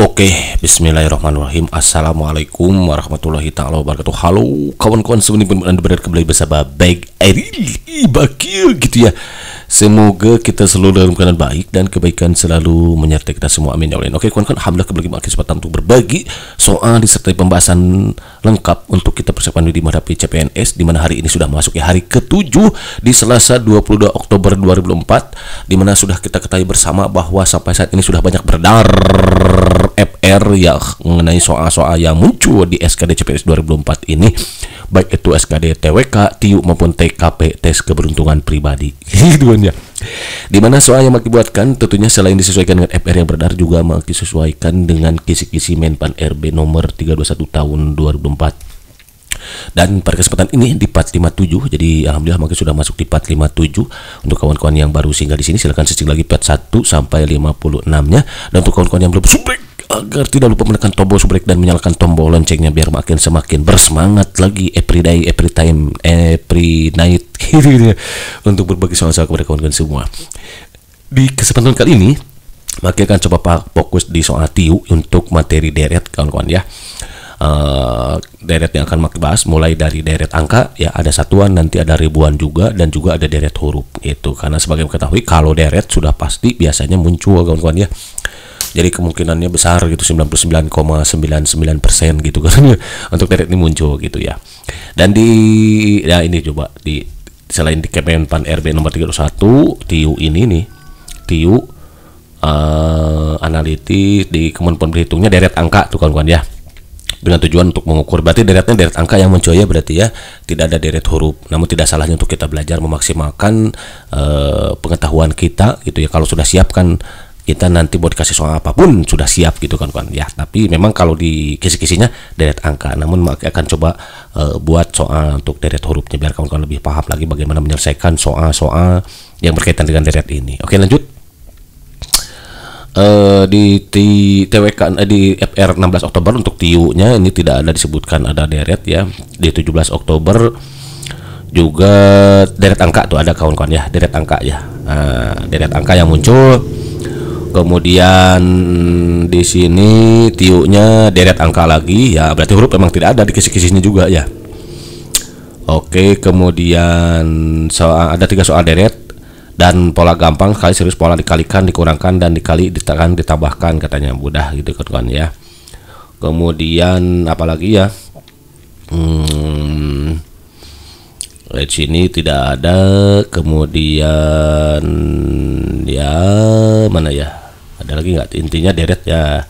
Oke, bismillahirrahmanirrahim Assalamualaikum warahmatullahi ta'ala wabarakatuh Halo kawan-kawan semuanya pun Anda berada kembali bersama Baik Eril Bakil gitu ya Semoga kita selalu dalam keadaan baik Dan kebaikan selalu menyertai kita semua Amin ya Allah Oke kawan-kawan Alhamdulillah kembali kesempatan untuk berbagi Soal disertai pembahasan lengkap untuk kita persiapkan diri menghadapi CPNS di mana hari ini sudah masuk ya hari ketujuh di Selasa 22 Oktober 2004 di mana sudah kita ketahui bersama bahwa sampai saat ini sudah banyak beredar FR ya mengenai soal-soal yang muncul di SKD CPNS 2004 ini baik itu SKD TWK, TIU maupun TKP tes keberuntungan pribadi gitu kan ya di mana soal yang dibuatkan tentunya selain disesuaikan dengan FR yang beredar juga disesuaikan dengan kisi-kisi Menpan RB nomor 321 tahun 2004 dan pada kesempatan ini di part 57, jadi alhamdulillah mungkin sudah masuk di part 57. Untuk kawan-kawan yang baru singgah di sini silahkan searching lagi part 1 sampai 56-nya. Dan untuk kawan-kawan yang belum subrek agar tidak lupa menekan tombol subrek dan menyalakan tombol loncengnya biar makin semakin bersemangat lagi every day, every time, every night gitu, gitu, ya, untuk berbagi soal-soal kepada kawan-kawan semua. Di kesempatan kali ini, Maka akan coba fokus di soal tiu untuk materi deret kawan-kawan ya. Eh, deret yang akan bahas mulai dari deret angka ya ada satuan nanti ada ribuan juga dan juga ada deret huruf itu karena sebagai ketahui kalau deret sudah pasti biasanya muncul kawan-kawan ya jadi kemungkinannya besar gitu 99,99% gitu kan untuk deret ini muncul gitu ya dan di ya ini coba di selain di Kemenpan RB nomor 31 TIU ini nih TIU uh, eh, analitik di kemampuan berhitungnya deret angka tuh kawan-kawan ya dengan tujuan untuk mengukur. Berarti deretnya deret angka yang muncul ya berarti ya tidak ada deret huruf. Namun tidak salahnya untuk kita belajar memaksimalkan uh, pengetahuan kita gitu ya. Kalau sudah siapkan kita nanti buat dikasih soal apapun sudah siap gitu kan kan ya tapi memang kalau di kisi-kisinya deret angka namun akan coba uh, buat soal untuk deret hurufnya biar kawan-kawan lebih paham lagi bagaimana menyelesaikan soal-soal yang berkaitan dengan deret ini oke lanjut uh, di, eh, di TWK uh, di FR 16 Oktober untuk tiunya ini tidak ada disebutkan ada deret ya. Di 17 Oktober juga deret angka tuh ada kawan-kawan ya, deret angka ya. Uh, deret angka yang muncul. Kemudian di sini tiunya deret angka lagi ya, berarti huruf memang tidak ada di kisi-kisinya juga ya. Oke, kemudian soal ada tiga soal deret dan pola gampang sekali serius pola dikalikan dikurangkan dan dikali ditekan ditambahkan katanya mudah gitu kan ya kemudian apalagi ya hmm, di sini tidak ada kemudian ya mana ya ada lagi nggak intinya deret ya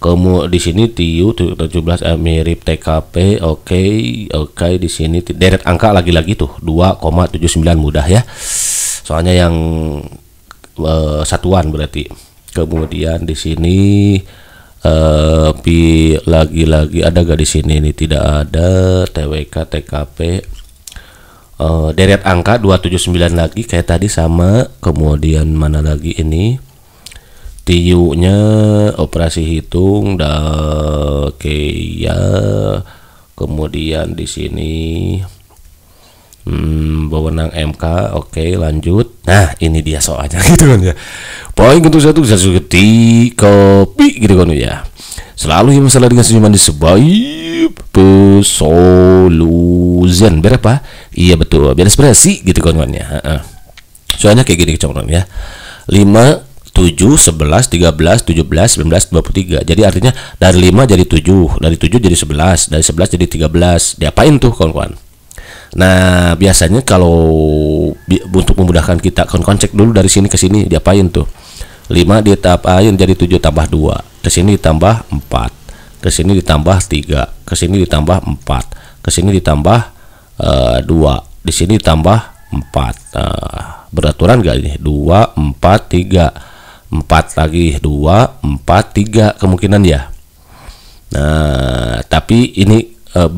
kamu di sini tiu 17 eh, mirip TKP oke okay, oke okay, di sini deret angka lagi-lagi tuh 2,79 mudah ya soalnya yang uh, satuan berarti kemudian di sini uh, lagi-lagi ada gak di sini ini tidak ada TWK TKP uh, eh, deret angka 279 lagi kayak tadi sama kemudian mana lagi ini tiunya operasi hitung dan ya kemudian di sini hmm, MK oke okay, lanjut nah ini dia soalnya gitu kan ya poin untuk satu satu suketi kopi gitu kan ya selalu yang masalah dengan senyuman disebaik pesolusian berapa iya betul biar ekspresi gitu kan ya soalnya kayak gini congron ya 5 7, 11, 13, 17, 19, 23 Jadi artinya dari 5 jadi 7 Dari 7 jadi 11 Dari 11 jadi 13 Diapain tuh kawan-kawan Nah biasanya kalau bi untuk memudahkan kita kon koncek dulu dari sini ke sini diapain tuh 5 ditapain jadi 7 tambah 2 ke sini ditambah 4 ke sini ditambah 3 ke sini ditambah 4 ke sini ditambah uh, eh, 2 di sini ditambah 4 nah, eh, beraturan gak ini 2 4 3 4 lagi 2 4 3 kemungkinan ya Nah tapi ini uh,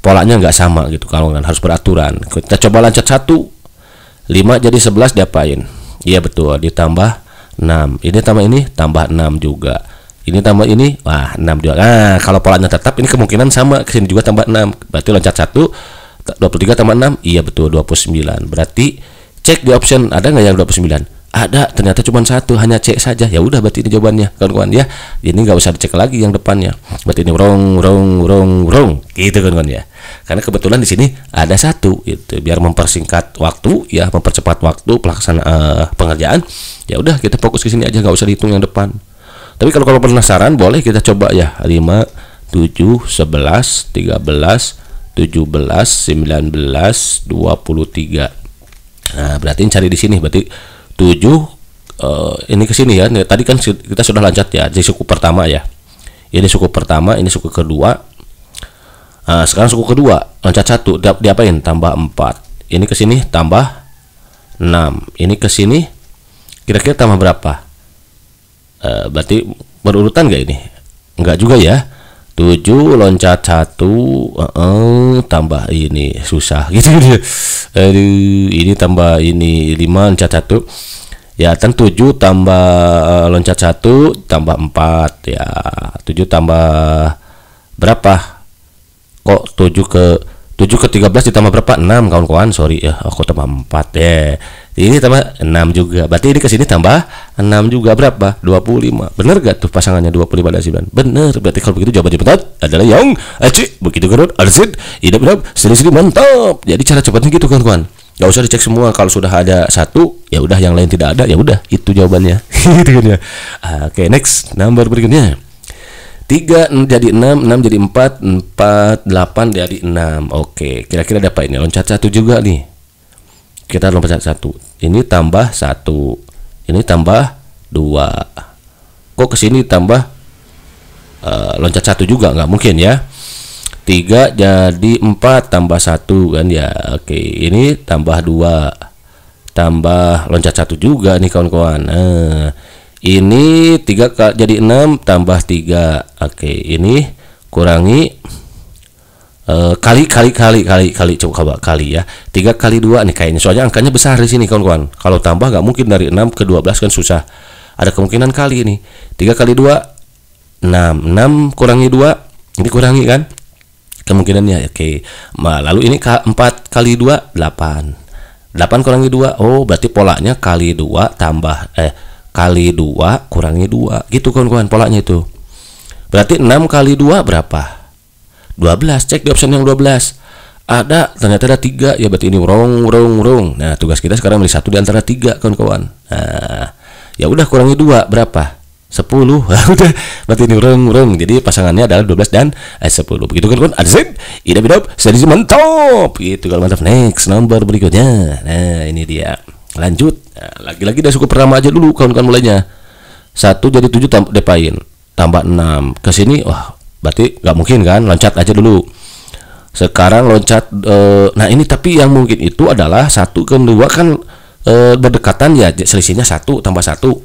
polanya nggak sama gitu kalau kan harus beraturan kita coba loncat satu lima jadi sebelas. diapain iya betul ditambah enam. ini tambah ini tambah enam juga ini tambah ini wah enam juga nah kalau polanya tetap ini kemungkinan sama kesini juga tambah enam. berarti loncat satu dua puluh tiga tambah enam. iya betul dua puluh sembilan. berarti cek di option ada nggak yang dua puluh sembilan? ada ternyata cuma satu hanya cek saja ya udah berarti ini jawabannya kawan-kawan ya ini nggak usah dicek lagi yang depannya berarti ini rong rong rong rong gitu kawan-kawan ya karena kebetulan di sini ada satu itu biar mempersingkat waktu ya mempercepat waktu pelaksanaan uh, eh, pengerjaan ya udah kita fokus ke sini aja nggak usah dihitung yang depan tapi kalau kalau penasaran boleh kita coba ya 5 7 11 13 17 19 23 nah berarti cari di sini berarti 7 uh, eh, ini ke sini ya. Tadi kan kita sudah lancat ya di suku pertama ya. Ini suku pertama, ini suku kedua. Nah, sekarang suku kedua, loncat satu, di, diapain? Tambah 4. Ini ke sini tambah 6. Ini ke sini kira-kira tambah berapa? Uh, berarti berurutan nggak ini? enggak juga ya. 7 loncat 1 uh -uh, tambah ini susah gitu dia aduh ini tambah ini 5 loncat 1 ya kan 7 tambah eh, loncat 1 tambah 4 ya 7 tambah berapa kok 7 ke 7 ke 13 ditambah berapa 6 kawan-kawan sorry ya aku tambah 4 ya ini tambah 6 juga berarti ini kesini tambah 6 juga berapa 25 bener gak tuh pasangannya 25 dan 9 bener berarti kalau begitu jawaban cepat adalah yang aci eh, begitu kan alsid hidup hidup sini sini mantap jadi cara cepatnya gitu kan kawan gak usah dicek semua kalau sudah ada satu ya udah yang lain tidak ada ya udah itu jawabannya gitu kan ya oke next number berikutnya 3 jadi 6, 6 jadi 4, 4, 8 jadi 6. Oke, kira-kira dapat ini loncat satu juga nih kita lompat satu ini tambah satu ini tambah dua kok kesini tambah uh, loncat satu juga nggak mungkin ya Tiga jadi empat tambah satu kan ya oke ini tambah dua. tambah loncat satu juga nih kawan-kawan nah, ini tiga jadi enam tambah tiga. oke ini kurangi Eh, kali kali kali kali kali coba kali ya tiga kali dua nih kayaknya soalnya angkanya besar di sini kawan-kawan kalau tambah nggak mungkin dari 6 ke 12 kan susah ada kemungkinan kali ini tiga kali dua enam enam kurangi dua ini kurangi kan kemungkinannya oke okay. nah, lalu ini empat kali dua delapan delapan kurangi dua oh berarti polanya kali dua tambah eh kali dua kurangi dua gitu kawan-kawan polanya itu berarti enam kali dua berapa 12 cek di option yang 12 ada ternyata ada tiga ya berarti ini wrong wrong wrong nah tugas kita sekarang milih satu di antara tiga kawan-kawan nah ya udah kurangi dua berapa 10 udah berarti ini wrong wrong jadi pasangannya adalah 12 dan eh, 10 begitu kan kawan azib idap idap sadis mantap gitu kalau mantap next number berikutnya nah ini dia lanjut lagi nah, lagi-lagi dari suku pertama aja dulu kawan-kawan mulainya satu jadi tujuh tambah depain tambah enam kesini wah berarti nggak mungkin kan loncat aja dulu sekarang loncat e, nah ini tapi yang mungkin itu adalah satu kedua kan e, berdekatan ya selisihnya satu tambah satu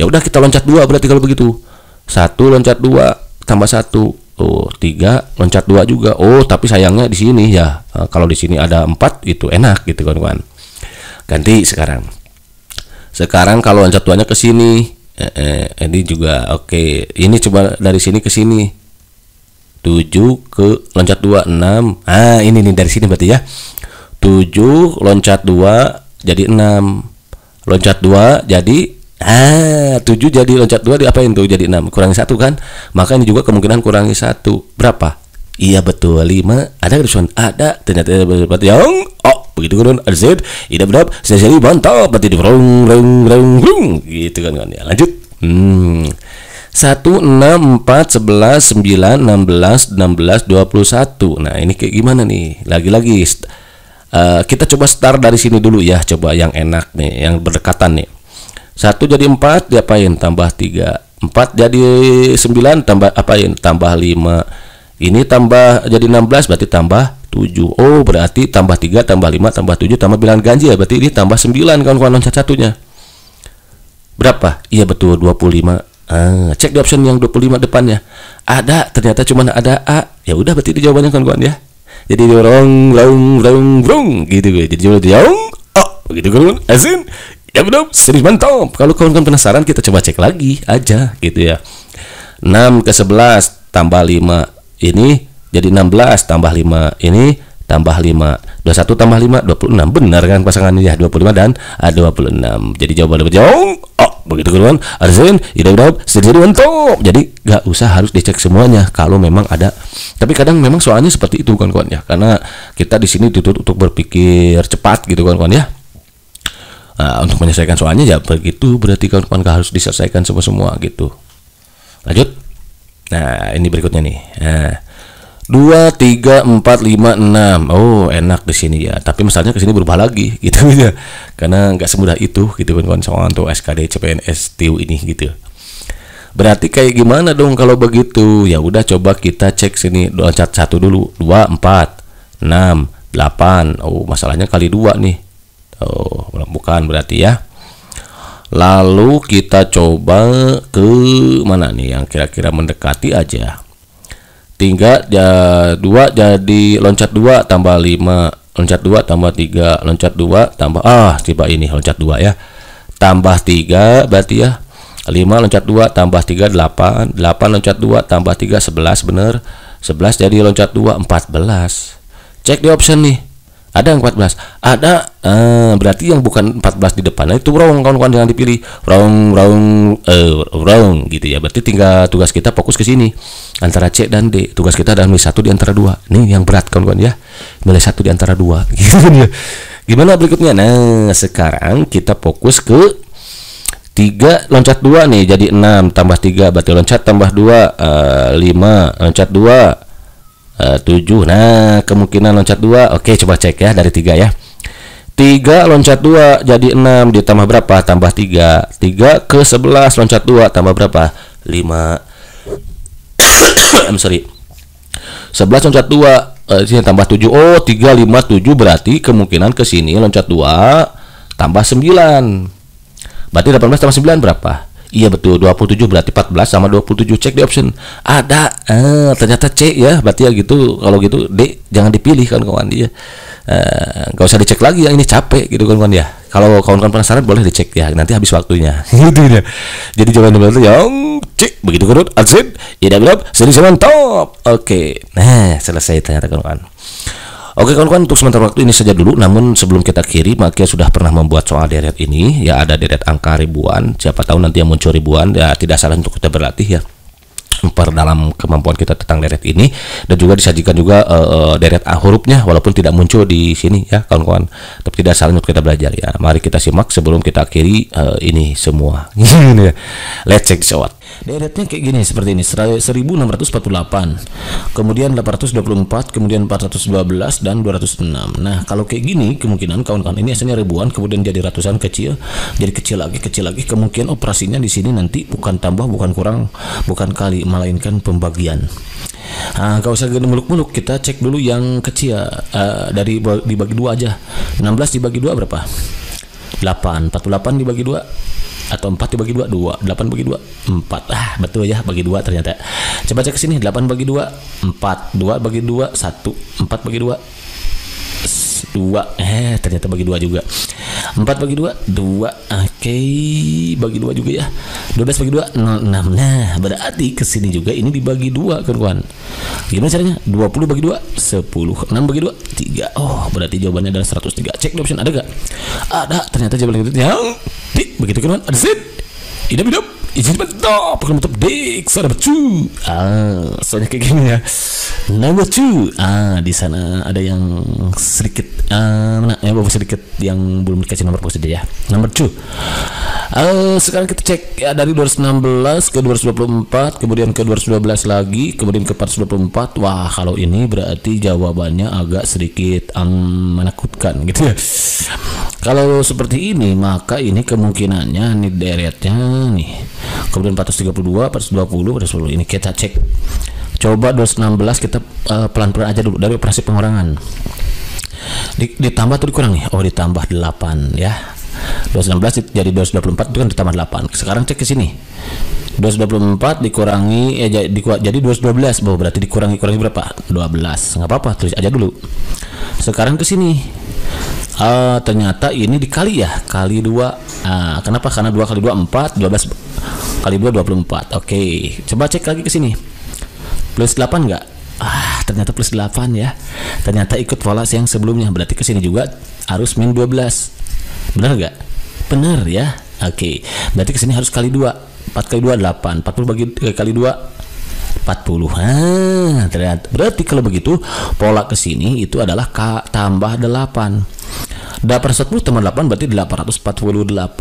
ya udah kita loncat dua berarti kalau begitu satu loncat dua tambah satu oh tiga loncat dua juga oh tapi sayangnya di sini ya eh, kalau di sini ada empat itu enak gitu kawan-kawan ganti sekarang sekarang kalau loncat duanya ke sini eh, eh, ini juga oke okay. ini coba dari sini ke sini 7 ke loncat 2 6 ah ini nih dari sini berarti ya 7 loncat 2 jadi 6 loncat 2 jadi ah 7 jadi loncat 2 diapain tuh jadi 6 kurangi 1 kan maka ini juga kemungkinan kurangi 1 berapa iya betul 5 ada kerusuhan ada ternyata berarti yang oh begitu kan Z idap dap saya jadi mantap berarti di rong rong rong rung gitu kan kan ya lanjut hmm 1, 6, 4, 11, 9, 16, 16, 21 Nah ini kayak gimana nih? Lagi-lagi uh, kita coba start dari sini dulu ya Coba yang enak nih, yang berdekatan nih 1 jadi 4 diapain? Tambah 3 4 jadi 9 tambah apain? Tambah 5 Ini tambah jadi 16 berarti tambah 7 Oh berarti tambah 3 tambah 5 tambah 7 tambah 9 ganjil ya? Berarti ini tambah 9 kawan-kawan loncat satunya Berapa? Iya betul 25 Uh, cek di option yang 25 depannya. Ada, ternyata cuma ada A. Ya udah berarti itu jawabannya kan kawan ya. Jadi dorong, dorong, dorong, dorong gitu gue. Jadi jauh dorong. Oh, begitu kawan. Asin. Ya benar, serius mantap. Kalau kawan-kawan penasaran kita coba cek lagi aja gitu ya. 6 ke 11 tambah 5 ini jadi 16 tambah 5 ini tambah 5 21 tambah 5 26 benar kan pasangannya ya 25 dan ah, puluh 26 jadi jawaban lebih jauh oh begitu kan arzin idab sendiri untuk jadi nggak usah harus dicek semuanya kalau memang ada tapi kadang memang soalnya seperti itu kan kawan ya karena kita di sini dituntut untuk berpikir cepat gitu kan kawan ya nah, untuk menyelesaikan soalnya ya begitu berarti kawan-kawan harus diselesaikan semua semua gitu lanjut nah ini berikutnya nih nah, dua tiga empat lima enam oh enak di sini ya tapi misalnya ke sini berubah lagi gitu ya karena nggak semudah itu gitu kan kawan soal untuk SKD CPNS TU ini gitu berarti kayak gimana dong kalau begitu ya udah coba kita cek sini cat satu dulu dua empat enam delapan oh masalahnya kali dua nih oh bukan berarti ya lalu kita coba ke mana nih yang kira-kira mendekati aja tiga ya dua jadi loncat dua tambah lima loncat dua tambah tiga loncat dua tambah ah tiba ini loncat dua ya tambah tiga berarti ya 5 loncat 2 tambah 3 8 8 loncat 2 tambah 3 11 bener 11 jadi loncat 2 14 cek di option nih ada yang 14 ada eh, berarti yang bukan 14 di depannya itu wrong kawan-kawan jangan dipilih wrong wrong eh, wrong gitu ya berarti tinggal tugas kita fokus ke sini antara C dan D tugas kita adalah milih satu di antara dua Nih yang berat kawan-kawan ya milih satu di antara dua gitu ya gimana berikutnya nah sekarang kita fokus ke tiga loncat dua nih jadi enam tambah tiga berarti loncat tambah dua eh, lima loncat dua. 7 eh, nah kemungkinan loncat 2 oke coba cek ya dari 3 ya 3 loncat 2 jadi 6 ditambah berapa tambah 3 3 ke 11 loncat 2 tambah berapa 5 I'm sorry 11 loncat 2 eh, sini tambah 7 oh 3 5 7 berarti kemungkinan ke sini loncat 2 tambah 9 berarti 18 tambah 9 berapa Iya betul 27 berarti 14 sama 27 cek di option ada eh, ternyata C ya berarti ya gitu kalau gitu D jangan dipilih kan kawan dia eh, usah dicek lagi yang ini capek gitu kawan kawan ya kalau kawan-kawan penasaran boleh dicek ya nanti habis waktunya gitu ya jadi jawaban benar yang C begitu kan Azid tidak gelap seri top oke nah selesai ternyata kawan-kawan Oke kawan-kawan untuk sementara waktu ini saja dulu namun sebelum kita kiri Makia sudah pernah membuat soal deret ini ya ada deret angka ribuan siapa tahu nanti yang muncul ribuan ya tidak salah untuk kita berlatih ya dalam kemampuan kita tentang deret ini dan juga disajikan juga uh, deret A hurufnya walaupun tidak muncul di sini ya kawan-kawan tapi tidak salah untuk kita belajar ya mari kita simak sebelum kita akhiri uh, ini semua let's check this out deretnya kayak gini seperti ini 1648 kemudian 824 kemudian 412 dan 206 nah kalau kayak gini kemungkinan kawan-kawan ini hasilnya ribuan kemudian jadi ratusan kecil jadi kecil lagi kecil lagi kemungkinan operasinya di sini nanti bukan tambah bukan kurang bukan kali melainkan pembagian Nah, gak usah gini muluk-muluk, kita cek dulu yang kecil uh, dari dibagi dua aja. 16 dibagi dua berapa? 8. 48 dibagi dua atau 4 dibagi 2 2 8 bagi 2 4 ah betul ya bagi 2 ternyata coba cek sini 8 bagi 2 4 2 bagi 2 1 4 bagi 2 2 eh ternyata bagi 2 juga 4 bagi 2 2 oke okay. bagi 2 juga ya 12 bagi 2 0, 6 nah berarti kesini juga ini dibagi 2 kawan gimana caranya 20 bagi 2 10 6 bagi 2 3 oh berarti jawabannya adalah 103 cek di option ada gak ada ternyata jawaban yang begitu kan ada sip hidup hidup izin betul pakai bentuk dik ada becu ah soalnya kayak gini ya number two ah di sana ada yang sedikit ah mana ya bawa sedikit yang belum dikasih nomor pos aja ya number two Uh, sekarang kita cek ya, dari 216 ke 224, kemudian ke 212 lagi, kemudian ke 424. Wah, kalau ini berarti jawabannya agak sedikit um, menakutkan gitu ya. Kalau seperti ini, maka ini kemungkinannya nih deretnya nih. Kemudian 432, 420, 420 ini kita cek. Coba 216 kita eh, pelan-pelan uh, aja dulu dari operasi pengurangan. Ditambah atau dikurang nih? Oh, ditambah 8 ya 216 jadi 224 itu kan ditambah 8 sekarang cek ke sini 224 dikurangi eh, jadi, diku, jadi 212 bahwa berarti dikurangi kurangi berapa 12 nggak apa-apa tulis aja dulu sekarang ke sini uh, ternyata ini dikali ya kali dua uh, kenapa karena dua kali dua empat dua belas kali dua dua puluh empat oke coba cek lagi ke sini plus delapan nggak ah ternyata plus delapan ya ternyata ikut pola yang sebelumnya berarti ke sini juga harus min dua belas Benar gak? Benar ya. Oke. Okay. Berarti kesini harus kali dua. 4 kali 2 8. 40 bagi eh, kali 2 40. Ah, ternyata. Berarti kalau begitu pola ke sini itu adalah K tambah 8. Dapat 10 tambah 8 berarti 848.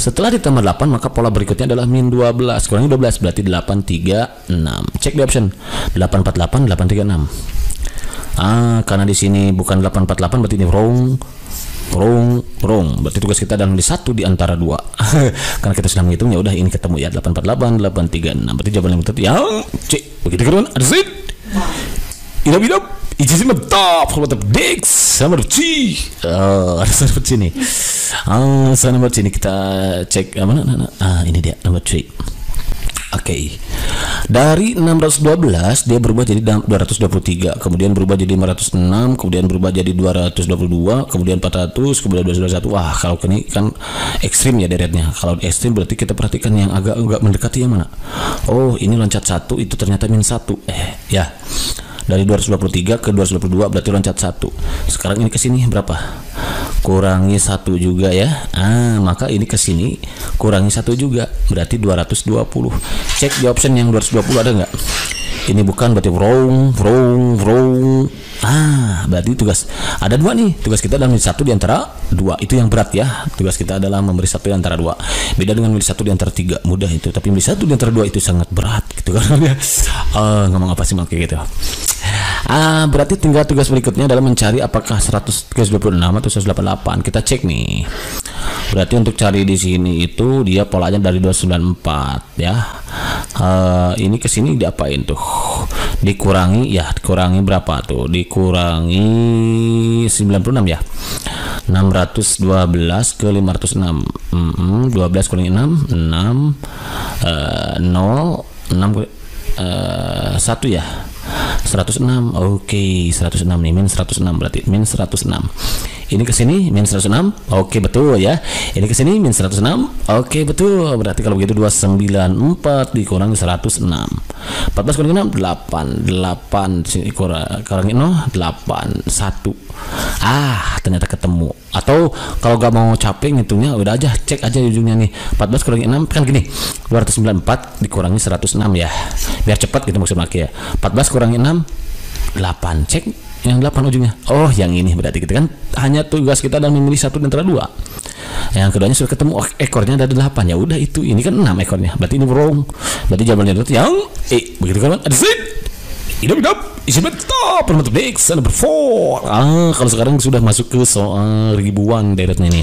Setelah ditambah 8 maka pola berikutnya adalah min 12. Kurangnya 12 berarti 836. Cek di option 848 836. Ah, karena di sini bukan 848 berarti ini wrong perung perung berarti tugas kita adalah di satu di antara dua karena kita sedang menghitungnya udah ini ketemu ya 848 836 berarti jawaban yang betul yang C begitu kan ada Z idap idap sih mantap, tetap dix sama C. Oh, eh, ada sih C nih. Ah, sama C nih kita cek eh, mana, ah ini dia nomor C. Oke. Okay. Dari 612 dia berubah jadi 223, kemudian berubah jadi 506, kemudian berubah jadi 222, kemudian 400, kemudian 221. Wah, kalau ini kan ekstrim ya deretnya. Kalau ekstrim berarti kita perhatikan yang agak enggak mendekati yang mana. Oh, ini loncat satu itu ternyata min satu. Eh, ya dari 223 ke 222 berarti loncat satu sekarang ini kesini berapa kurangi satu juga ya ah maka ini kesini kurangi satu juga berarti 220 cek di option yang 220 ada nggak ini bukan berarti wrong wrong wrong ah berarti tugas ada dua nih tugas kita adalah memilih satu di antara dua itu yang berat ya tugas kita adalah memberi satu di antara dua beda dengan memilih satu di antara tiga mudah itu tapi memilih satu di antara dua itu sangat berat gitu kan uh, ngomong apa sih mak gitu Ah, berarti tinggal tugas berikutnya adalah mencari apakah 126 atau 188. Kita cek nih. Berarti untuk cari di sini itu dia polanya dari 294 ya. Uh, ini ke sini diapain tuh? Dikurangi ya, dikurangi berapa tuh? Dikurangi 96 ya. 612 ke 506. Mm -hmm. 12 kurang 6 6 uh, 0 6 Uh, satu ya 106 oke okay, 106 nih min 106 berarti min 106 ini ke sini min 106. Oke, betul ya. Ini ke sini min 106. Oke, betul. Berarti kalau begitu 294 dikurangi 106. 14 kurangi 6 8. 8 sini kurangi 0 8 1. Ah, ternyata ketemu. Atau kalau nggak mau capek ngitungnya udah aja cek aja ujungnya nih. 14 kurangi 6 kan gini. 294 dikurangi 106 ya. Biar cepat gitu maksudnya ya. 14 kurangi 6 8 cek yang delapan ujungnya oh yang ini berarti kita gitu kan hanya tugas kita adalah memilih satu dan dua yang keduanya sudah ketemu oh, ekornya ada 8 ya udah itu ini kan enam ekornya berarti ini wrong berarti jawabannya itu yang eh begitu kan ada hidup hidup isi betul permata big number ah kalau sekarang sudah masuk ke soal ribuan deretnya ini.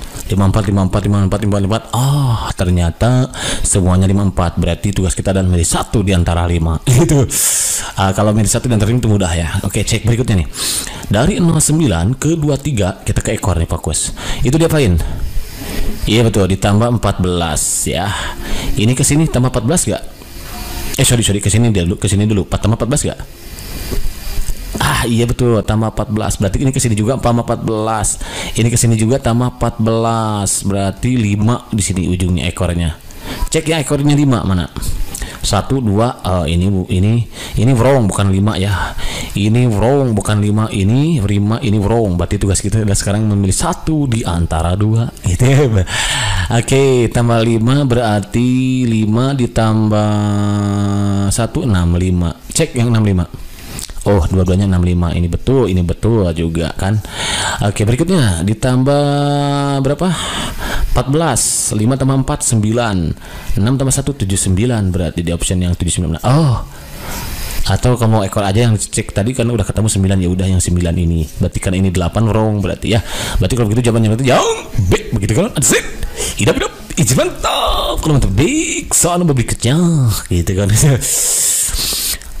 54 54 54 54 oh ternyata semuanya 54 berarti tugas kita dan milih satu di antara lima gitu uh, kalau milih satu di antara itu mudah ya oke cek berikutnya nih dari 09 ke 23 kita ke ekor nih fokus itu diapain iya betul ditambah 14 ya ini ke sini tambah 14 gak eh sorry sorry ke sini dulu ke sini dulu tambah 14 gak ah iya betul tambah 14 berarti ini kesini juga tambah 14 ini kesini juga tambah 14 berarti 5 di sini ujungnya ekornya cek ya ekornya 5 mana satu dua uh, ini ini ini wrong bukan 5 ya ini wrong bukan 5 ini lima ini wrong berarti tugas kita adalah sekarang memilih satu di antara dua gitu ya, oke okay, tambah 5 berarti 5 ditambah satu enam lima cek yang 65 lima oh dua-duanya 65 ini betul ini betul juga kan oke berikutnya ditambah berapa 14 5 tambah 4 9 6 tambah 1 79 berarti di option yang 79 oh atau kamu ekor aja yang cek tadi kan udah ketemu 9 ya udah yang 9 ini berarti kan ini 8 wrong berarti ya berarti kalau begitu jawabannya berarti jauh big begitu kan asik hidup hidup izin mantap kalau mantap big soal berikutnya gitu kan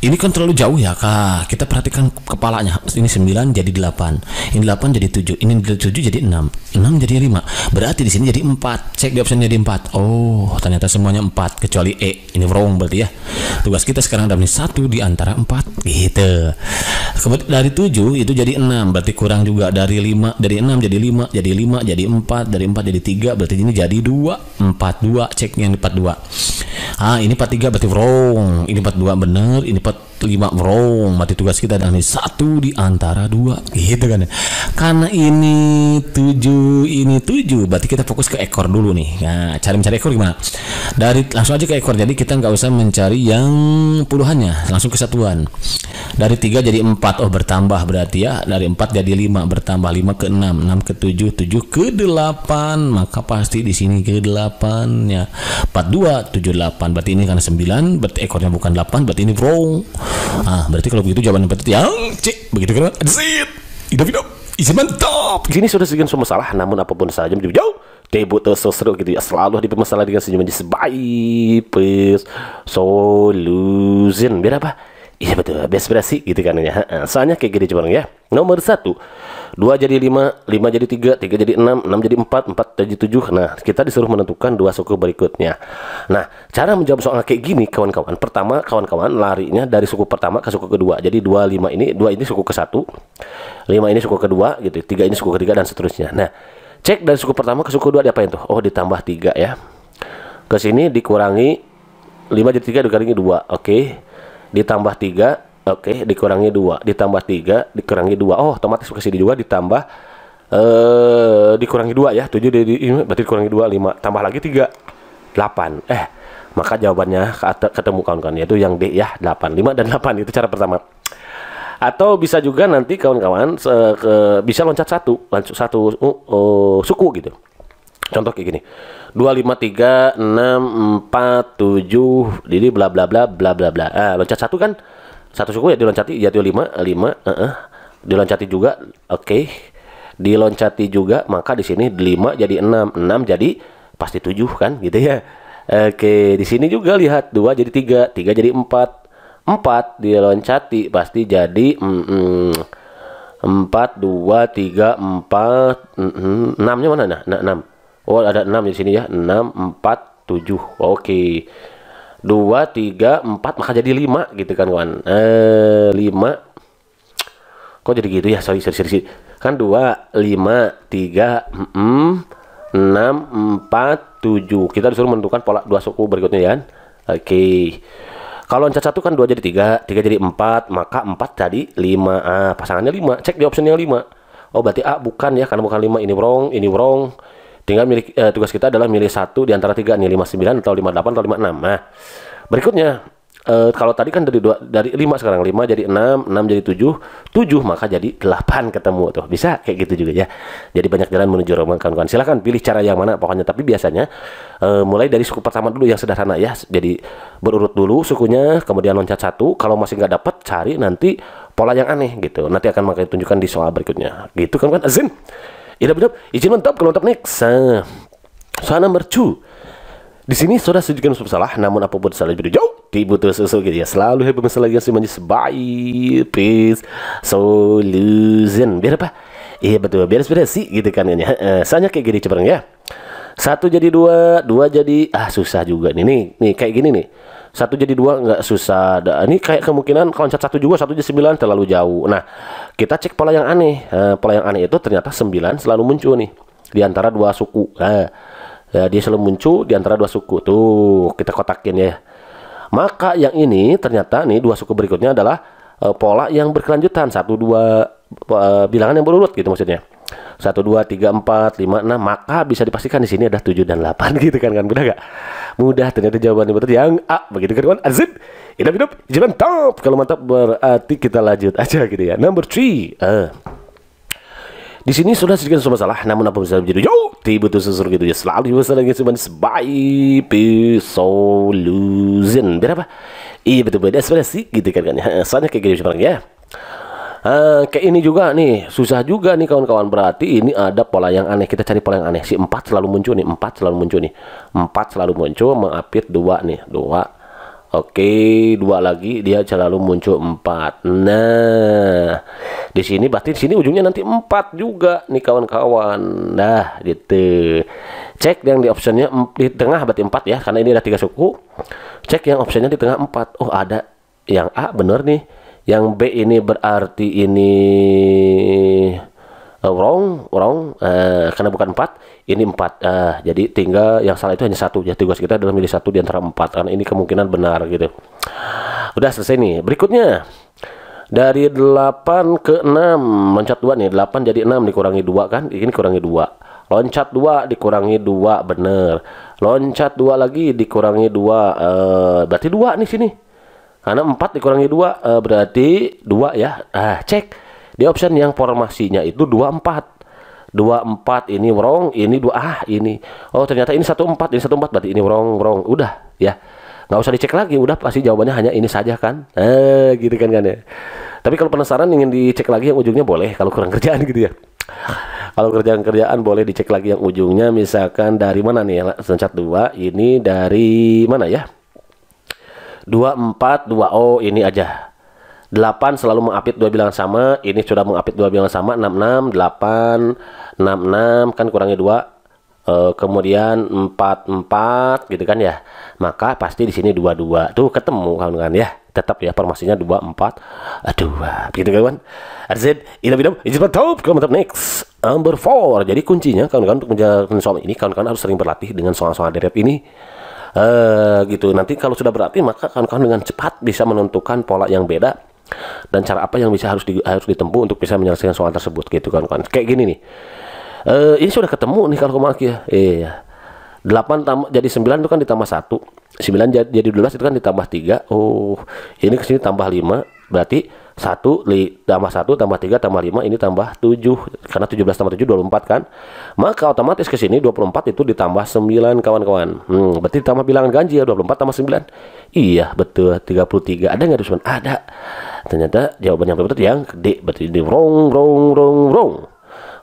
ini kan terlalu jauh ya kak kita perhatikan kepalanya ini 9 jadi 8 ini 8 jadi 7 ini 7 jadi 6 6 jadi 5 berarti di sini jadi 4 cek di option jadi 4 oh ternyata semuanya 4 kecuali E ini wrong berarti ya tugas kita sekarang ada 1 di antara 4 gitu dari 7 itu jadi 6 berarti kurang juga dari 5 dari 6 jadi 5 jadi 5 jadi 4 dari 4 jadi 3 berarti ini jadi 2 4 2 cek yang 4 2 ah ini 4 3 berarti wrong ini 4 2 bener ini 4 فقط lima bro mati tugas kita dan ini satu di antara dua gitu kan ya. karena ini tujuh ini tujuh berarti kita fokus ke ekor dulu nih nah cari mencari ekor gimana dari langsung aja ke ekor jadi kita nggak usah mencari yang puluhannya langsung kesatuan dari tiga jadi empat oh bertambah berarti ya dari empat jadi lima bertambah lima ke enam enam ke tujuh tujuh ke delapan maka pasti di sini ke delapan ya empat dua tujuh delapan berarti ini karena sembilan berarti ekornya bukan delapan berarti ini wrong ah berarti kalau begitu jawaban yang penting yang C. begitu kan that's it hidup hidup isi mantap Ini sudah sekian semua salah namun apapun saja menjadi jauh Tebu terus seru gitu ya selalu dipermasalah dengan senyuman sebaik solution biar apa Iya betul, best berasi gitu kan ya. Soalnya kayak gini coba ya. Nomor satu, dua jadi lima, lima jadi tiga, tiga jadi enam, enam jadi empat, empat jadi tujuh. Nah, kita disuruh menentukan dua suku berikutnya. Nah, cara menjawab soal kayak gini, kawan-kawan. Pertama, kawan-kawan larinya dari suku pertama ke suku kedua. Jadi dua lima ini, dua ini suku ke satu, lima ini suku kedua, gitu. Tiga ini suku ketiga dan seterusnya. Nah, cek dari suku pertama ke suku kedua diapain tuh? Oh, ditambah tiga ya. Ke sini dikurangi lima jadi tiga dikurangi dua, oke. Okay ditambah 3 oke okay, dikurangi 2 ditambah 3 dikurangi 2 oh otomatis ke sini juga ditambah eh dikurangi 2 ya 7 di, jadi berarti dikurangi 2 5 tambah lagi 3 8 eh maka jawabannya ketemu kawan-kawan yaitu yang D ya 8 5 dan 8 itu cara pertama atau bisa juga nanti kawan-kawan bisa loncat satu lanjut satu uh, uh, suku gitu Contoh kayak gini. 2 5 3 6 4 7 jadi bla bla bla bla bla bla. Ah, loncat satu kan? Satu suku ya diloncati jatuh 5 5 heeh. Uh-uh. Diloncati juga. Oke. Okay. Diloncati juga, maka di sini 5 jadi 6, 6 jadi pasti 7 kan gitu ya. Oke, okay. di sini juga lihat 2 jadi 3, 3 jadi 4. 4 diloncati pasti jadi mm, mm, 4 2 3 4 mm, 6-nya mana nah? 6. Oh, ada 6 di sini ya. 6 4 7. Oke. Okay. 2 3 4 maka jadi 5 gitu kan, kawan. Eh, 5 Kok jadi gitu ya? Sorry, sorry, sorry. Kan 2 5 3 mm, 6 4 7. Kita disuruh menentukan pola dua suku berikutnya ya. Oke. Okay. Kalau loncat satu kan 2 jadi 3, 3 jadi 4, maka 4 jadi 5. Ah, pasangannya 5. Cek di option yang 5. Oh berarti A bukan ya karena bukan lima ini wrong, ini wrong tinggal milik, eh, tugas kita adalah milih satu di antara tiga nih 59 atau 58 atau 56. Nah, berikutnya eh, kalau tadi kan dari dua, dari 5 sekarang 5 jadi 6, 6 jadi 7, 7 maka jadi 8 ketemu tuh. Bisa kayak gitu juga ya. Jadi banyak jalan menuju Roma kawan-kawan. Silahkan pilih cara yang mana pokoknya tapi biasanya eh, mulai dari suku pertama dulu yang sederhana ya. Jadi berurut dulu sukunya, kemudian loncat satu. Kalau masih nggak dapat cari nanti pola yang aneh gitu. Nanti akan makanya tunjukkan di soal berikutnya. Gitu kan kan Azim. Idap idap, izin mantap kalau top next. Nah, soal number two. Di sini sudah sedikit sub salah, namun apapun salah itu jauh dibutuh susu gitu ya. Selalu happy masalah yang semuanya sebaik, peace, solution. Biar apa? Iya betul, biar sih gitu kan ya. Uh, Soalnya kayak gini coba ya. Satu jadi dua, dua jadi ah susah juga nih nih, nih kayak gini nih satu jadi dua nggak susah. Nah, ini kayak kemungkinan kalau loncat satu juga satu jadi sembilan terlalu jauh. Nah, kita cek pola yang aneh. Nah, pola yang aneh itu ternyata sembilan selalu muncul nih di antara dua suku. Nah, ya, dia selalu muncul di antara dua suku. Tuh kita kotakin ya. Maka yang ini ternyata nih dua suku berikutnya adalah uh, pola yang berkelanjutan satu dua uh, bilangan yang berurut gitu maksudnya satu dua tiga empat lima enam maka bisa dipastikan di sini ada tujuh dan delapan gitu kan kan mudah gak mudah ternyata jawabannya betul yang A begitu kan kawan Azib hidup hidup jalan top kalau mantap berarti kita lanjut aja gitu ya number three uh. Di sini sudah sedikit masalah, namun apa bisa menjadi yo tiba tuh susur gitu ya selalu masalah yang cuma sebaik solution berapa? Iya betul betul sih gitu kan kan ya. Soalnya kayak gini ya Uh, kayak ini juga nih, susah juga nih kawan-kawan. Berarti ini ada pola yang aneh. Kita cari pola yang aneh. Si empat selalu muncul nih, empat selalu muncul nih. empat selalu muncul mengapit dua nih, dua Oke, dua lagi dia selalu muncul empat Nah, di sini berarti di sini ujungnya nanti empat juga nih kawan-kawan. Nah, gitu. Cek yang di optionnya di tengah berarti empat ya, karena ini ada tiga suku. Cek yang optionnya di tengah empat Oh, ada yang A bener nih yang B ini berarti ini uh, wrong wrong uh, karena bukan 4, ini 4. uh, ah, jadi tinggal yang salah itu hanya satu jadi tugas kita adalah milih satu di antara 4, karena ini kemungkinan benar gitu udah selesai nih berikutnya dari 8 ke 6 loncat 2 nih 8 jadi 6 dikurangi 2 kan ini kurangi 2 loncat 2 dikurangi 2 bener loncat 2 lagi dikurangi 2 uh, eh, berarti 2 nih sini karena 4 dikurangi 2 e, eh, berarti 2 ya. Ah, cek. Di option yang formasinya itu 24. 24 ini wrong, ini 2 ah ini. Oh, ternyata ini 14, ini 14 berarti ini wrong, wrong. Udah ya. nggak usah dicek lagi, udah pasti jawabannya hanya ini saja kan. Eh, gitu kan kan ya. Tapi kalau penasaran ingin dicek lagi yang ujungnya boleh kalau kurang kerjaan gitu ya. Kalau kerjaan-kerjaan boleh dicek lagi yang ujungnya misalkan dari mana nih? Sencat dua ini dari mana ya? 2, 4, 2, oh ini aja 8 selalu mengapit dua bilangan sama ini sudah mengapit dua bilangan sama 6, 6, 8 6, 6 kan kurangnya 2 eh, e, kemudian 4, 4 gitu kan ya maka pasti di sini 2, 2 tuh ketemu kawan-kawan ya tetap ya formasinya 2, 4, 2 gitu kawan Ini video idam izin top Come up next number 4 jadi kuncinya kawan-kawan untuk menjalankan soal ini kawan-kawan harus sering berlatih dengan soal-soal deret ini eh gitu nanti kalau sudah berarti maka kawan-kawan dengan cepat bisa menentukan pola yang beda dan cara apa yang bisa harus di, harus ditempuh untuk bisa menyelesaikan soal tersebut gitu kawan-kawan kayak gini nih eh ini sudah ketemu nih kalau kemarin ya iya 8 tambah jadi 9 itu kan ditambah 1. 9 jadi 12 itu kan ditambah 3. Oh, ini kesini tambah 5. Berarti 1 li, tambah 1 tambah 3 tambah 5 ini tambah 7 karena 17 tambah 7 24 kan maka otomatis ke sini 24 itu ditambah 9 kawan-kawan hmm, berarti tambah bilangan ganjil ya 24 tambah 9 iya betul 33 ada nggak teman ada ternyata jawabannya yang betul yang gede berarti di wrong wrong wrong wrong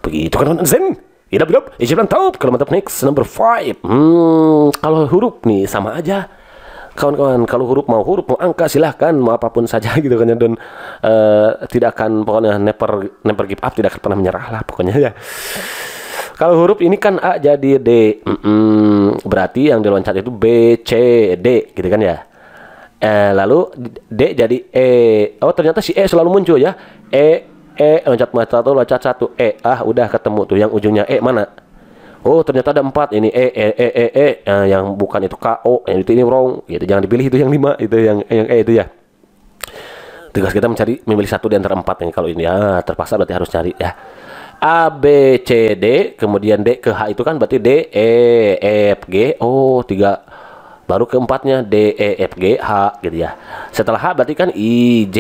begitu kan Zen Hidup hidup, Egyptian top, kalau mantap next number five. hmm, Kalau huruf nih sama aja kawan-kawan kalau huruf mau huruf mau angka silahkan mau apapun saja gitu kan ya dan uh, eh, tidak akan pokoknya never never give up tidak akan pernah menyerah lah pokoknya ya kalau huruf ini kan A jadi D mm -mm, berarti yang diloncat itu B C D gitu kan ya eh, lalu D jadi E oh ternyata si E selalu muncul ya E E loncat satu loncat satu E ah udah ketemu tuh yang ujungnya E mana oh ternyata ada empat ini e e e e e nah, yang bukan itu k o yang itu ini wrong gitu jangan dipilih itu yang lima itu yang yang e itu ya tugas kita mencari memilih satu di antara empat ini kalau ini ya terpaksa berarti harus cari ya A B C D kemudian D ke H itu kan berarti D E, e F G oh tiga baru keempatnya D E F G H gitu ya setelah H berarti kan I J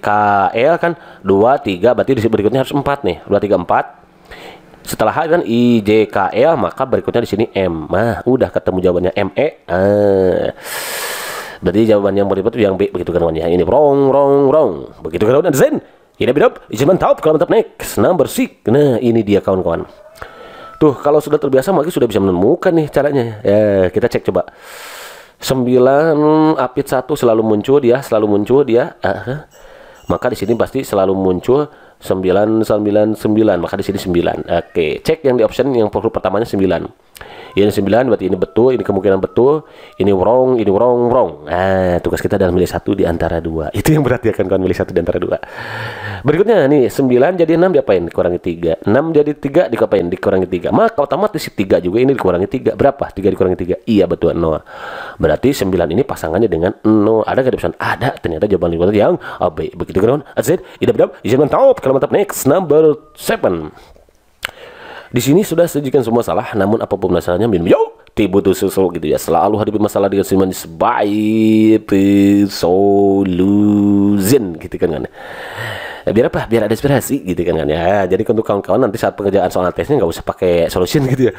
K L kan dua tiga berarti berikutnya harus empat nih dua tiga empat setelah H kan I, J, K, e, L, maka berikutnya di sini M. Nah, udah ketemu jawabannya M, E. Ah. jadi jawaban yang berikut itu yang B. Begitu kan wanya. Ini wrong, wrong, wrong. Begitu kan kawan. Zen. Ini bidop. Izin mantap. Kalau mantap next. Number nah, six. Nah, ini dia kawan-kawan. Tuh, kalau sudah terbiasa maka sudah bisa menemukan nih caranya. Ya, kita cek coba. sembilan apit satu selalu muncul dia, selalu muncul dia. Uh -huh. Maka di sini pasti selalu muncul 999 maka di sini 9 oke okay. cek yang di option yang huruf pertamanya 9 ini 9 berarti ini betul ini kemungkinan betul ini wrong ini wrong wrong nah tugas kita adalah milih satu di antara dua itu yang berarti akan kawan milih satu di antara dua berikutnya nih 9 jadi 6 diapain dikurangi 3 6 jadi 3 dikapain dikurangi 3 maka otomatis 3 juga ini dikurangi 3 berapa 3 dikurangi 3 iya betul 0 berarti 9 ini pasangannya dengan 0 ada gak di ada ternyata jawaban lingkungan yang B begitu kan Z idap idap izin mantap akal mantap next number 7 di sini sudah sajikan semua salah namun apapun masalahnya minum yo tibu susu gitu ya selalu hadapi masalah dengan semuanya sebaik solution gitu kan kan Ya, biar apa biar ada inspirasi gitu kan kan ya jadi untuk kawan-kawan nanti saat pengerjaan soal tesnya nggak usah pakai solution gitu ya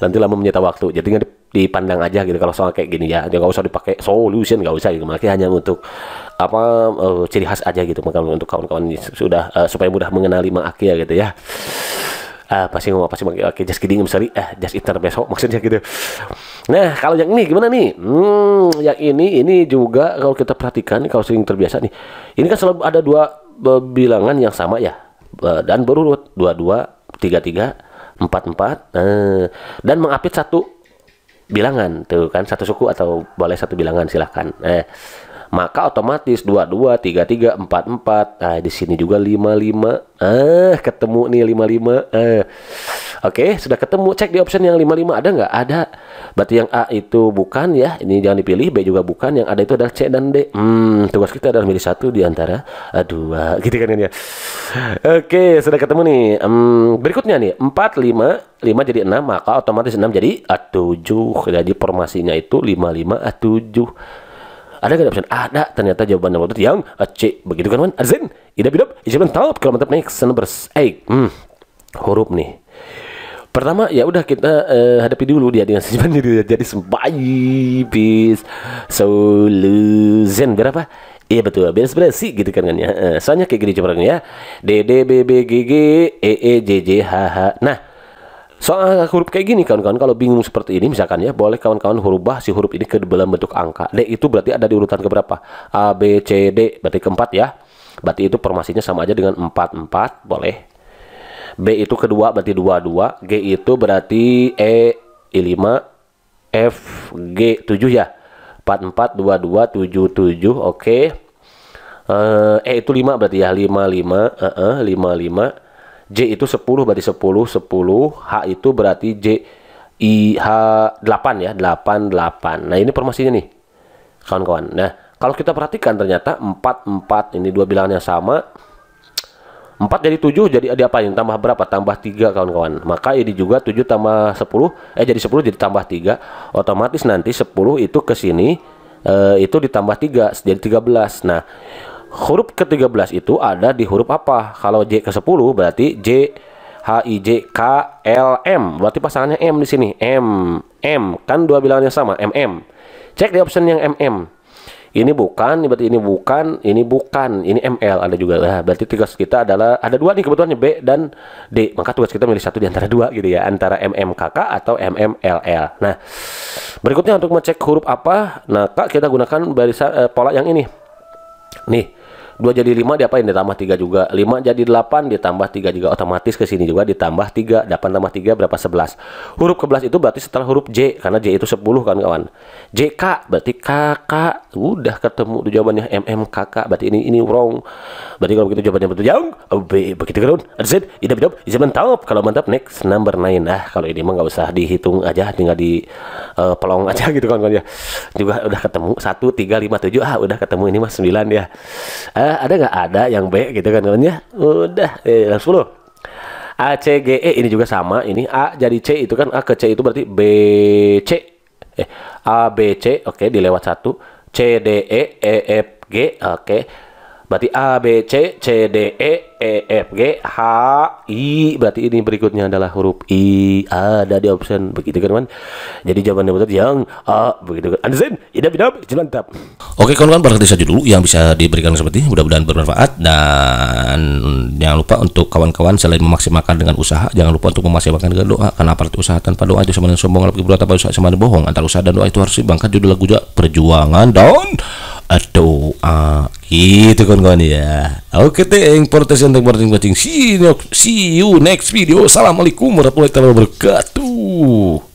nanti lama menyita waktu jadi nggak dipandang aja gitu kalau soal kayak gini ya, ya nggak usah dipakai solution nggak usah gitu makanya hanya untuk apa uh, ciri khas aja gitu maka untuk kawan-kawan sudah uh, supaya mudah mengenali makia ya, gitu ya Uh, pasti ngomong pasti sih oke okay, just kidding sorry eh just inter besok maksudnya gitu nah kalau yang ini gimana nih hmm yang ini ini juga kalau kita perhatikan kalau sering terbiasa nih ini kan selalu ada dua bilangan yang sama ya dan berurut 22 33 44 dan mengapit satu bilangan tuh kan satu suku atau boleh satu bilangan silahkan eh maka otomatis 22 33 44 nah di sini juga 55 eh ketemu nih 55 eh Oke, okay, sudah ketemu. Cek di option yang 55 ada nggak? Ada. Berarti yang A itu bukan ya. Ini jangan dipilih. B juga bukan. Yang ada itu adalah C dan D. Hmm, tugas kita adalah milih satu di antara dua. Gitu kan ini ya. Oke, okay, sudah ketemu nih. Hmm, berikutnya nih. 4, 5, 5 jadi 6. Maka otomatis 6 jadi A, 7. Jadi formasinya itu 5, 5, A, 7 ada gak option ada ternyata jawaban yang betul yang C begitu kan man azin idap idap jawaban top kalau mantap next number 8 eh, hmm huruf nih pertama ya udah kita uh, hadapi dulu dia dengan senyuman jadi jadi bis solusen berapa Iya betul, beres beres sih gitu kan kan ya. Eh, soalnya kayak gini coba ya. D D B B G G E E J J H H. Nah, soal huruf kayak gini kawan-kawan kalau bingung seperti ini misalkan ya, boleh kawan-kawan hurubah si huruf ini ke dalam bentuk angka. D itu berarti ada di urutan keberapa? A B C D berarti keempat ya. Berarti itu formasinya sama aja dengan empat empat boleh. B itu kedua berarti 22, G itu berarti E I5, F G 7 ya. 44 22 77 oke. Okay. Uh, eh, e itu 5 berarti ya 55 uh -uh, 55 J itu 10 berarti 10 10 H itu berarti J I H 8 ya 8 8 nah ini formasinya nih kawan-kawan nah kalau kita perhatikan ternyata 4 4 ini dua bilangannya sama 4 jadi 7 jadi ada apa yang Tambah berapa? Tambah 3 kawan-kawan. Maka ini juga 7 tambah 10 eh jadi 10 jadi tambah 3. Otomatis nanti 10 itu ke sini eh, itu ditambah 3 jadi 13. Nah, huruf ke-13 itu ada di huruf apa? Kalau J ke-10 berarti J H I J K L M. Berarti pasangannya M di sini. M M kan dua bilangannya sama, M M. Cek di option yang M M ini bukan berarti ini bukan ini bukan ini ML ada juga lah berarti tugas kita adalah ada dua nih kebetulannya B dan D maka tugas kita milih satu di antara dua gitu ya antara MMKK atau MMLL nah berikutnya untuk mengecek huruf apa nah kak kita gunakan barisan eh, pola yang ini nih 2 jadi 5 diapain ditambah 3 juga 5 jadi 8 ditambah 3 juga otomatis ke sini juga ditambah 3 8 tambah 3 berapa 11 huruf ke 11 itu berarti setelah huruf J karena J itu 10 kan kawan JK berarti KK udah ketemu tuh jawabannya MMKK berarti ini ini wrong berarti kalau begitu jawabannya betul jauh B begitu kan Z idap idap bisa mantap kalau mantap next number 9 ah kalau ini mah nggak usah dihitung aja tinggal di uh, pelong aja gitu kan kawan ya juga udah ketemu 1 3 5 7 ah udah ketemu ini mah 9 ya ada nggak ada yang B gitu kan kan ya udah eh, langsung 10 A C G E ini juga sama ini A jadi C itu kan A ke C itu berarti B C eh A B C oke okay, dilewat satu C D E E F G oke okay. Berarti A, B, C, C, D, E, E, F, G, H, I. Berarti ini berikutnya adalah huruf I. Ada di option. Begitu kan, man? Jadi jawabannya betul yang A. Begitu kan. Anzin, idap, jalan tetap Oke, kawan-kawan, berarti saja dulu yang bisa diberikan seperti ini. Mudah-mudahan bermanfaat. Dan jangan lupa untuk kawan-kawan selain memaksimalkan dengan usaha, jangan lupa untuk memaksimalkan dengan doa. Karena aparat usaha tanpa doa itu sama dengan sombong. Apalagi berat apa usaha sama dengan bohong. Antara usaha dan doa itu harus dibangkat judul lagu juga. Perjuangan down doa gitu kan kawan ya oke teh yang untuk teh boarding boarding see you next video assalamualaikum warahmatullahi wabarakatuh